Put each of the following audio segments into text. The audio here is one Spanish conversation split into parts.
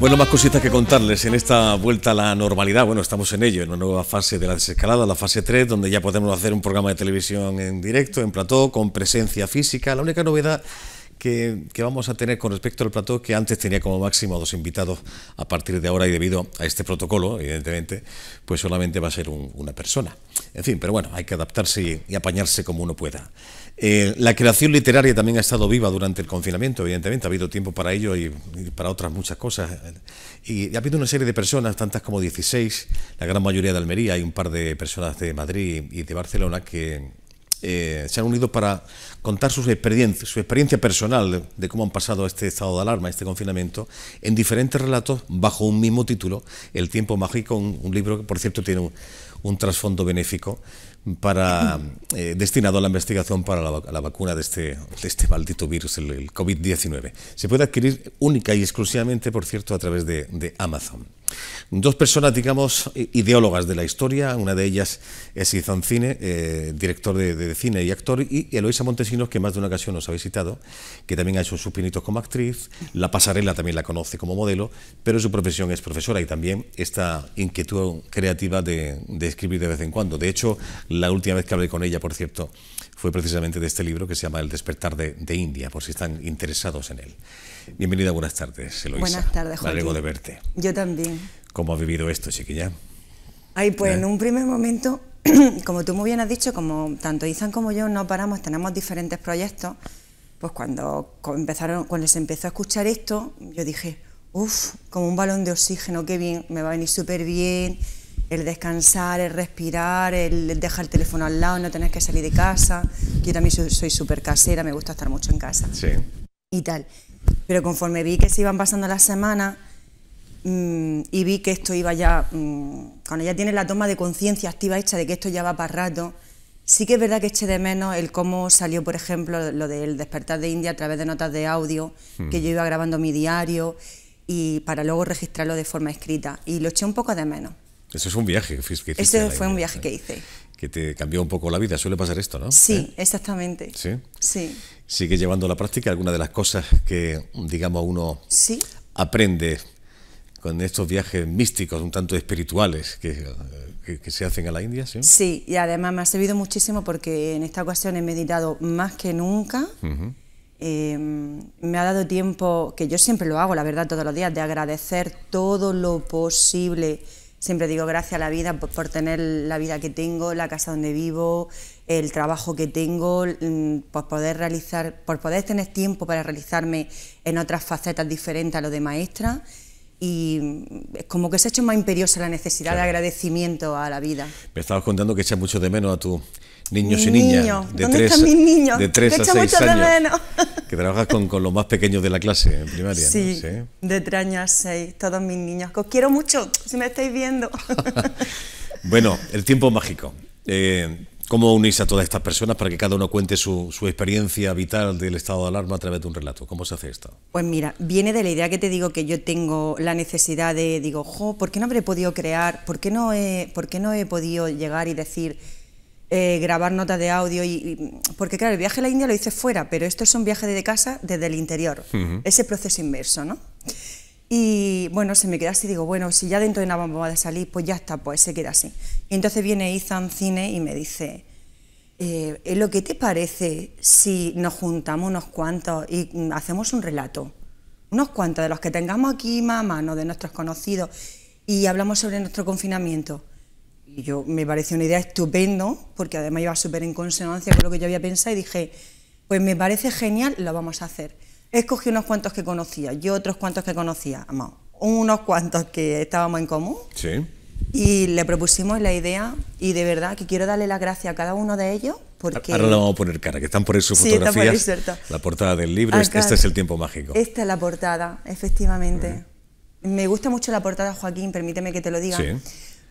Bueno, más cositas que contarles en esta vuelta a la normalidad. Bueno, estamos en ello, en una nueva fase de la desescalada, la fase 3, donde ya podemos hacer un programa de televisión en directo, en plató, con presencia física. La única novedad que, vamos a tener con respecto al plató que antes tenía como máximo dos invitados a partir de ahora y debido a este protocolo, evidentemente, pues solamente va a ser una persona. En fin, pero bueno, hay que adaptarse y, apañarse como uno pueda. Eh, la creación literaria también ha estado viva durante el confinamiento, evidentemente, ha habido tiempo para ello y, para otras muchas cosas. Y ha habido una serie de personas, tantas como 16, la gran mayoría de Almería, hay un par de personas de Madrid y de Barcelona que eh, se han unido para contar su experiencia personal de, cómo han pasado este estado de alarma, este confinamiento, en diferentes relatos bajo un mismo título, El tiempo mágico, un, libro que por cierto tiene un, trasfondo benéfico para eh, destinado a la investigación para la, vacuna de este, este, maldito virus, el, COVID-19. Se puede adquirir única y exclusivamente, por cierto, a través de, Amazon. Dos personas, digamos, ideólogas de la historia, una de ellas es Izan Cine, eh, director de, cine y actor, y Eloisa Montes que más de una ocasión nos ha visitado, que también ha hecho sus pinitos como actriz, la pasarela también la conoce como modelo, pero su profesión es profesora y también esta inquietud creativa de, escribir de vez en cuando. De hecho, la última vez que hablé con ella, por cierto, fue precisamente de este libro que se llama El despertar de, India, por si están interesados en él. Bienvenida, buenas tardes, Eloisa. Buenas tardes, Juan. Me alegro de verte. Yo también. ¿Cómo ha vivido esto, chiquilla? Ay, pues ¿Eh? en un primer momento como tú muy bien has dicho, como tanto Izan como yo no paramos, tenemos diferentes proyectos, pues cuando, empezaron, cuando se empezó a escuchar esto, yo dije, uff, como un balón de oxígeno, qué bien, me va a venir súper bien, el descansar, el respirar, el dejar el teléfono al lado, no tener que salir de casa. Yo también soy súper casera, me gusta estar mucho en casa. Sí. Y tal. Pero conforme vi que se iban pasando las semanas, Mm, y vi que esto iba ya, mm, cuando ya tienes la toma de conciencia activa hecha de que esto ya va para rato, sí que es verdad que eché de menos el cómo salió, por ejemplo, lo del despertar de India a través de notas de audio, que mm. yo iba grabando mi diario y para luego registrarlo de forma escrita. Y lo eché un poco de menos. Eso es un viaje que fue un viaje que hice. Que te cambió un poco la vida. Suele pasar esto, ¿no? Sí, ¿Eh? exactamente. Sí. Sí. Sigue llevando a la práctica alguna de las cosas que, digamos, uno sí. aprende con estos viajes místicos, un tanto espirituales eh, que, que, se hacen a la India. ¿sí? ¿sí? y además me ha servido muchísimo porque en esta ocasión he meditado más que nunca. Em, me ha dado tiempo, que yo siempre lo hago, la verdad, todos los días, de agradecer todo lo posible. Siempre digo gracias a la vida por, por tener la vida que tengo, la casa donde vivo, el trabajo que tengo, mm, por poder realizar, por poder tener tiempo para realizarme en otras facetas diferentes a lo de maestra y como que se ha hecho más imperiosa la necesidad de agradecimiento a la vida. Me estabas contando que echas mucho de menos a tus niños y niñas. De ¿Dónde están mis niños? De a seis años. Que trabajas con, los más pequeños de la clase en primaria. Sí, de tres años a seis, todos mis niños. Que os quiero mucho, si me estáis viendo. bueno, el tiempo mágico. Eh, ¿Cómo unís a todas estas personas para que cada uno cuente su, experiencia vital del estado de alarma a través de un relato? ¿Cómo se hace esto? Pues mira, viene de la idea que te digo que yo tengo la necesidad de, digo, jo, ¿por qué no habré podido crear? ¿Por qué no he, podido llegar y decir, eh, grabar notas de audio? Y, porque claro, el viaje a la India lo hice fuera, pero esto es un viaje desde casa, desde el interior, ese proceso inverso, ¿no? Y bueno, se me queda así, digo, bueno, si ya dentro de nada vamos a salir, pues ya está, pues se queda así. Y entonces viene Ethan Cine y me dice, eh, ¿lo que te parece si nos juntamos unos cuantos y mm, hacemos un relato? Unos cuantos de los que tengamos aquí más a mano, de nuestros conocidos, y hablamos sobre nuestro confinamiento. Y yo me pareció una idea estupendo, porque además iba súper en consonancia con lo que yo había pensado y dije, pues me parece genial, lo vamos a hacer. Escogí unos cuantos que conocía, yo otros cuantos que conocía, vamos, unos cuantos que estábamos en común. Sí. Y le propusimos la idea y de verdad que quiero darle las gracias a cada uno de ellos porque... Ahora le vamos a poner cara, que están por ahí sus sí, fotografías. la portada del libro, este, este es el tiempo mágico. Esta es la portada, efectivamente. Me gusta mucho la portada, Joaquín, permíteme que te lo diga, sí.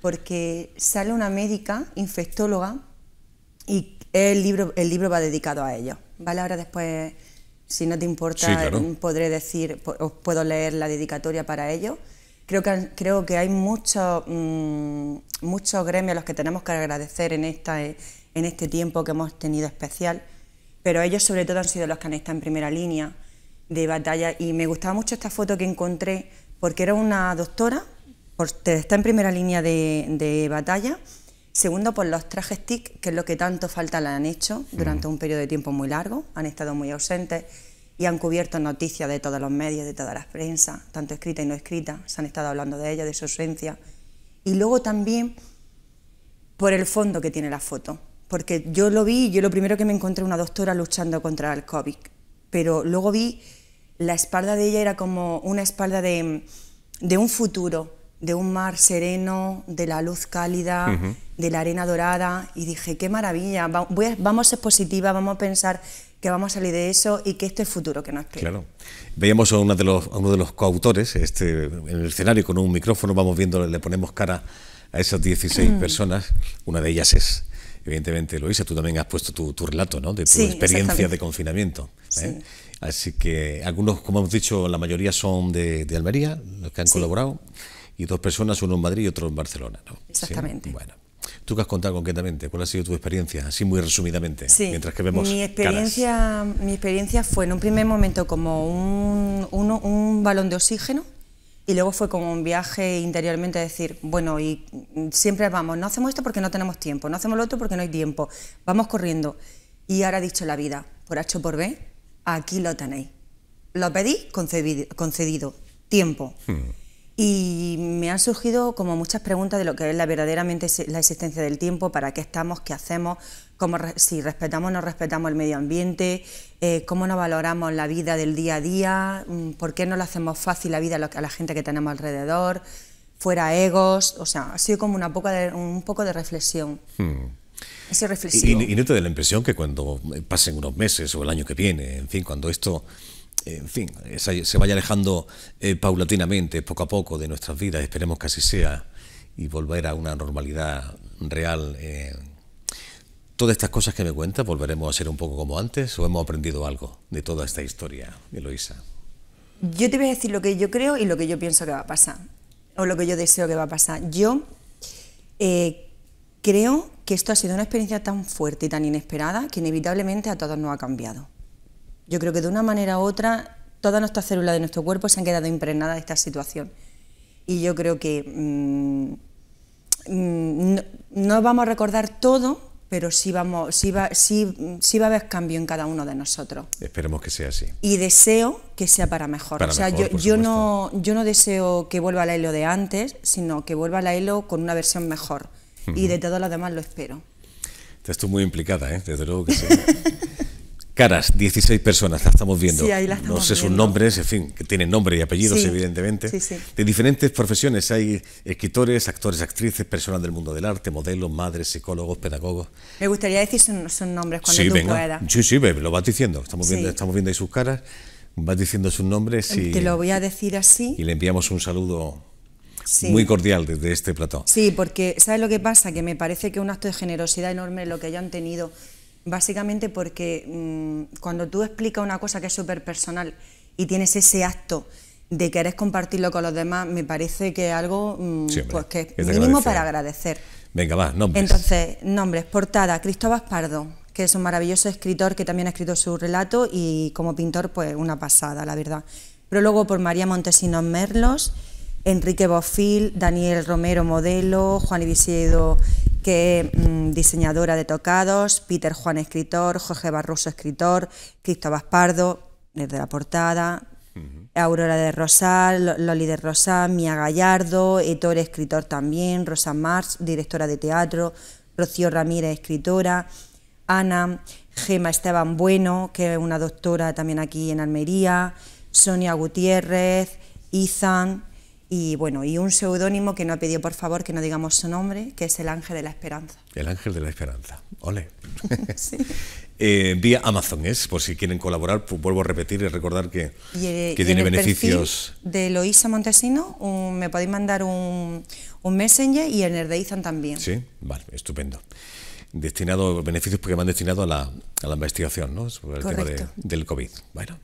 porque sale una médica, infectóloga, y el libro, el libro va dedicado a ellos. ¿vale? Ahora después si no te importa, mm, podré decir, os puedo leer la dedicatoria para ello. Creo que, creo que hay mm, muchos gremios a los que tenemos que agradecer en, esta, eh, en este tiempo que hemos tenido especial, pero ellos sobre todo han sido los que han estado en primera línea de batalla y me gustaba mucho esta foto que encontré porque era una doctora, está en primera línea de, de batalla, Segundo, por los trajes TIC, que es lo que tanto falta le han hecho durante un periodo de tiempo muy largo, han estado muy ausentes y han cubierto noticias de todos los medios, de todas las prensas, tanto escrita y no escrita, se han estado hablando de ella, de su ausencia. Y luego también por el fondo que tiene la foto, porque yo lo vi, yo lo primero que me encontré una doctora luchando contra el COVID, pero luego vi la espalda de ella era como una espalda de, de un futuro, de un mar sereno, de la luz cálida, de la arena dorada, y dije, qué maravilla, vamos a ser positiva, vamos a pensar que vamos a salir de eso y que este es futuro que nos queda. Claro. Veíamos a, de los, uno de los coautores este, en el escenario con un micrófono, vamos viendo, le ponemos cara a esas 16 mm. personas, una de ellas es evidentemente, Luisa, tú también has puesto tu, relato, ¿no? De tu experiencia de confinamiento. ¿eh? Así que algunos, como hemos dicho, la mayoría son de, Almería, los que han colaborado y dos personas, uno en Madrid y otro en Barcelona. ¿no? Exactamente. Bueno. ¿Tú que has contado concretamente? ¿Cuál ha sido tu experiencia? Así muy resumidamente, mientras que vemos mi experiencia, Mi experiencia fue en un primer momento como un, un, balón de oxígeno y luego fue como un viaje interiormente a decir, bueno, y siempre vamos, no hacemos esto porque no tenemos tiempo, no hacemos lo otro porque no hay tiempo, vamos corriendo. Y ahora he dicho la vida, por H o por B, aquí lo tenéis. Lo pedí, concedido, tiempo. Hmm. Y me han surgido como muchas preguntas de lo que es la verdaderamente la existencia del tiempo, para qué estamos, qué hacemos, si respetamos o no respetamos el medio ambiente, eh, cómo nos valoramos la vida del día a día, mm, por qué no le hacemos fácil la vida a la gente que tenemos alrededor, fuera egos, o sea, ha sido como una poca un poco de reflexión. Hmm. Y, y no te da la impresión que cuando pasen unos meses o el año que viene, en fin, cuando esto en fin, se vaya alejando eh, paulatinamente, poco a poco, de nuestras vidas, esperemos que así sea, y volver a una normalidad real. Eh. todas estas cosas que me cuentas, ¿volveremos a ser un poco como antes o hemos aprendido algo de toda esta historia, Eloisa? Yo te voy a decir lo que yo creo y lo que yo pienso que va a pasar, o lo que yo deseo que va a pasar. Yo eh, creo que esto ha sido una experiencia tan fuerte y tan inesperada que inevitablemente a todos nos ha cambiado. Yo creo que de una manera u otra, todas nuestras células de nuestro cuerpo se han quedado impregnadas de esta situación. Y yo creo que mm, mm, no, vamos a recordar todo, pero sí, vamos, sí, va, sí, va a haber cambio en cada uno de nosotros. Esperemos que sea así. Y deseo que sea para mejor. o sea, yo, yo, no, yo no deseo que vuelva la ELO de antes, sino que vuelva la ELO con una versión mejor. Y de todo lo demás lo espero. Estás tú muy implicada, ¿eh? desde luego que sí. caras, 16 personas, las estamos viendo. no sé sus nombres, en fin, que tienen nombre y apellidos, evidentemente. de diferentes profesiones hay escritores, actores, actrices, personas del mundo del arte, modelos, madres, psicólogos, pedagogos. Me gustaría decir sus, nombres cuando sí, tú Sí, sí, lo vas diciendo. Estamos viendo, estamos viendo ahí sus caras, vas diciendo sus nombres y. Te lo voy a decir así. Y le enviamos un saludo. muy cordial desde este plató. Sí, porque ¿sabes lo que pasa? Que me parece que un acto de generosidad enorme lo que han tenido básicamente porque mm, cuando tú explicas una cosa que es súper personal y tienes ese acto de querer compartirlo con los demás, me parece que algo mm, pues que es mínimo mismo para agradecer. Venga, va, nombres. Entonces, nombres, portada, Cristóbal Pardo, que es un maravilloso escritor que también ha escrito su relato y como pintor, pues una pasada, la verdad. Prólogo por María Montesinos Merlos Enrique Bofil, Daniel Romero Modelo, Juan Ibisiedo, que mm, diseñadora de tocados, Peter Juan escritor, Jorge Barroso escritor, Cristóbal Pardo desde la portada, Aurora de Rosal, Loli de Rosal, Mia Gallardo, Ettore escritor también, Rosa Mars, directora de teatro, Rocío Ramírez escritora, Ana, Gema Esteban Bueno, que es una doctora también aquí en Almería, Sonia Gutiérrez, Izan, y bueno, y un seudónimo que no ha pedido por favor que no digamos su nombre, que es el Ángel de la Esperanza. El Ángel de la Esperanza, ole. Eh, vía Amazon es, por si quieren colaborar, pues vuelvo a repetir y recordar que, eh, que tiene beneficios. De Loisa Montesino, me podéis mandar un, un messenger y en el de también. Sí, vale, estupendo destinado, beneficios porque me destinado a la, a la investigación, ¿no? Sobre el tema del COVID. Bueno.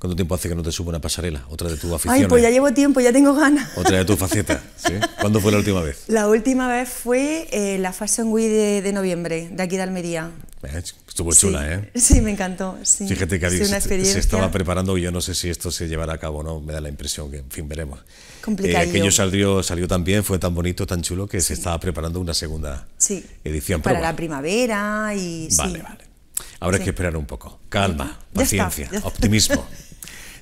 ¿Cuánto tiempo hace que no te subo una pasarela? Otra de tu afición? Ay, pues ya llevo tiempo, ya tengo ganas. Otra de tu faceta, ¿sí? ¿Cuándo fue la última vez? La última vez fue eh, la Fashion Week de, noviembre, de aquí de Almería. Eh, estuvo chula, ¿eh? Sí, me encantó. Fíjate que había, se, estaba preparando y yo no sé si esto se llevará a cabo o no, me da la impresión que, en fin, veremos. Complicado. Eh, aquello salió, salió tan fue tan bonito, tan chulo que se estaba preparando una segunda edición. Para la primavera y... Vale, vale. Ahora hay que esperar un poco. Calma, paciencia, optimismo.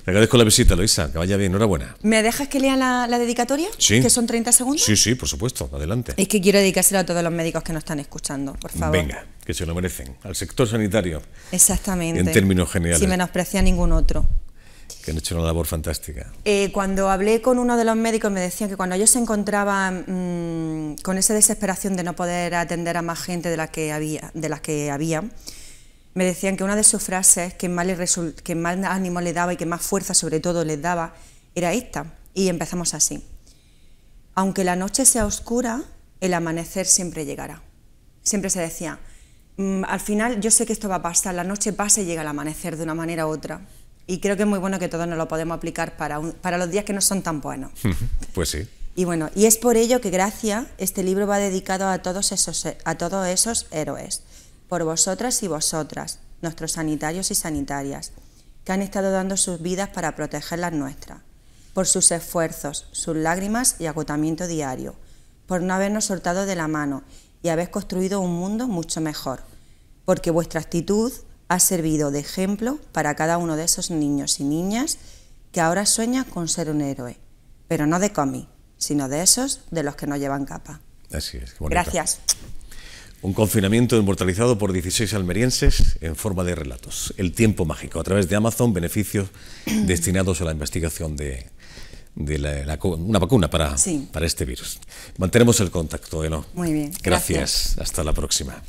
Te agradezco la visita, Loisa. Que vaya bien. Enhorabuena. ¿Me dejas que lea la, dedicatoria? Sí. Que son 30 segundos. Sí, sí, por supuesto. Adelante. Es que quiero dedicárselo a todos los médicos que nos están escuchando, por favor. Venga, que se lo merecen. Al sector sanitario. Exactamente. En términos generales. Sin menospreciar ningún otro que han hecho una labor fantástica. Eh, cuando hablé con uno de los médicos me decían que cuando ellos se encontraban mm, con esa desesperación de no poder atender a más gente de la que había, de las que había me decían que una de sus frases que más, ánimo le daba y que más fuerza sobre todo le daba era esta. Y empezamos así. Aunque la noche sea oscura, el amanecer siempre llegará. Siempre se decía, mm, al final yo sé que esto va a pasar, la noche pasa y llega el amanecer de una manera u otra. Y creo que es muy bueno que todos nos lo podemos aplicar para, los días que no son tan buenos. pues sí. Y bueno, y es por ello que gracias, este libro va dedicado a todos esos, a todos esos héroes por vosotras y vosotras, nuestros sanitarios y sanitarias, que han estado dando sus vidas para proteger las nuestras, por sus esfuerzos, sus lágrimas y agotamiento diario, por no habernos soltado de la mano y haber construido un mundo mucho mejor, porque vuestra actitud ha servido de ejemplo para cada uno de esos niños y niñas que ahora sueñan con ser un héroe, pero no de cómic, sino de esos de los que no llevan capa. Así es, Gracias. Un confinamiento inmortalizado por 16 almerienses en forma de relatos. El tiempo mágico, a través de Amazon, beneficios destinados a la investigación de, una vacuna para, para este virus. Mantenemos el contacto, Eno. Muy bien. Gracias. Hasta la próxima.